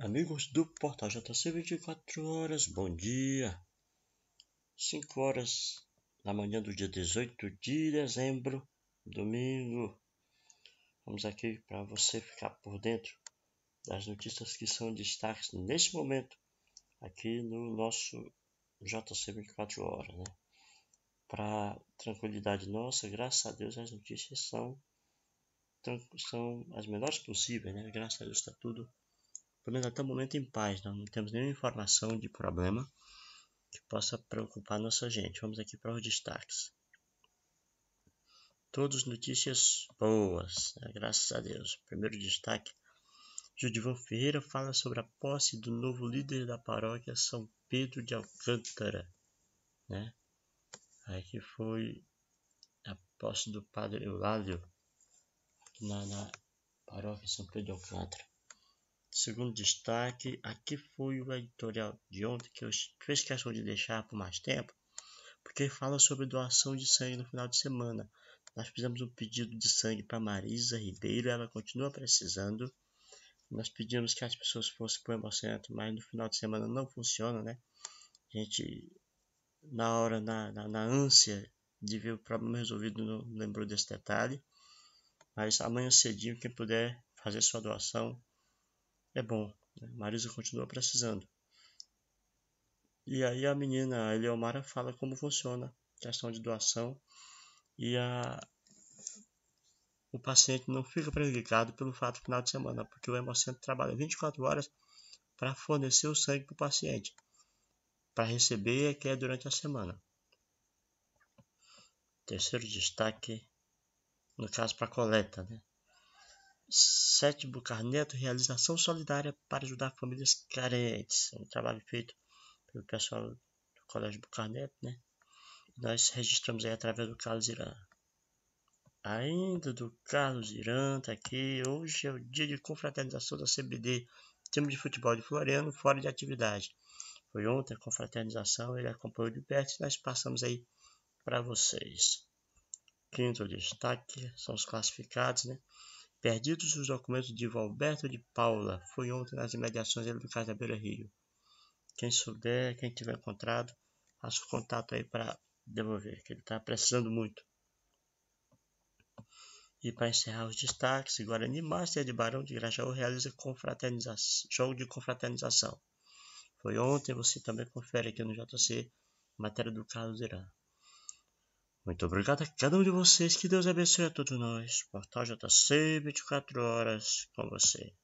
Amigos do Portal JC 24 horas, bom dia. 5 horas na manhã do dia 18 de dezembro, domingo. Vamos aqui para você ficar por dentro das notícias que são destaques neste momento aqui no nosso JC 24 horas, né? Para tranquilidade nossa, graças a Deus as notícias são são as melhores possíveis, né? Graças a Deus está tudo pelo menos até o momento, em paz. Não, não temos nenhuma informação de problema que possa preocupar nossa gente. Vamos aqui para os destaques. Todas notícias boas, né? graças a Deus. Primeiro destaque: Judivan Ferreira fala sobre a posse do novo líder da paróquia São Pedro de Alcântara. Né? Aqui foi a posse do padre Eulálio na, na paróquia São Pedro de Alcântara. Segundo destaque, aqui foi o editorial de ontem que eu fiz questão de deixar por mais tempo, porque fala sobre doação de sangue no final de semana. Nós fizemos um pedido de sangue para Marisa Ribeiro, ela continua precisando. Nós pedimos que as pessoas fossem para o hemocentro, mas no final de semana não funciona, né? A gente, na hora, na, na, na ânsia de ver o problema resolvido, não lembrou desse detalhe. Mas amanhã cedinho, quem puder fazer sua doação, é bom. Né? Marisa continua precisando. E aí a menina a Eleomara fala como funciona a questão de doação e a, o paciente não fica prejudicado pelo fato do final de semana, porque o hemocentro trabalha 24 horas para fornecer o sangue para o paciente. Para receber é que é durante a semana. Terceiro destaque, no caso para coleta, né? Sétimo Carneto, realização solidária para ajudar famílias carentes. um trabalho feito pelo pessoal do Colégio Bucarneto, né? Nós registramos aí através do Carlos Irã. Ainda do Carlos Irã, tá aqui. Hoje é o dia de confraternização da CBD, time de futebol de Floriano, fora de atividade. Foi ontem a confraternização, ele acompanhou de perto e nós passamos aí para vocês. Quinto destaque tá são os classificados, né? Perdidos os documentos de Valberto de Paula, foi ontem nas imediações dele do Casa Beira Rio. Quem souber, quem tiver encontrado, faça o contato aí para devolver, que ele está precisando muito. E para encerrar os destaques, Guarani Master de Barão de Grajaú realiza jogo de confraternização. Foi ontem, você também confere aqui no JC, matéria do Carlos Irã. Muito obrigado a cada um de vocês. Que Deus abençoe a todos nós. Portal JC, 24 horas com você.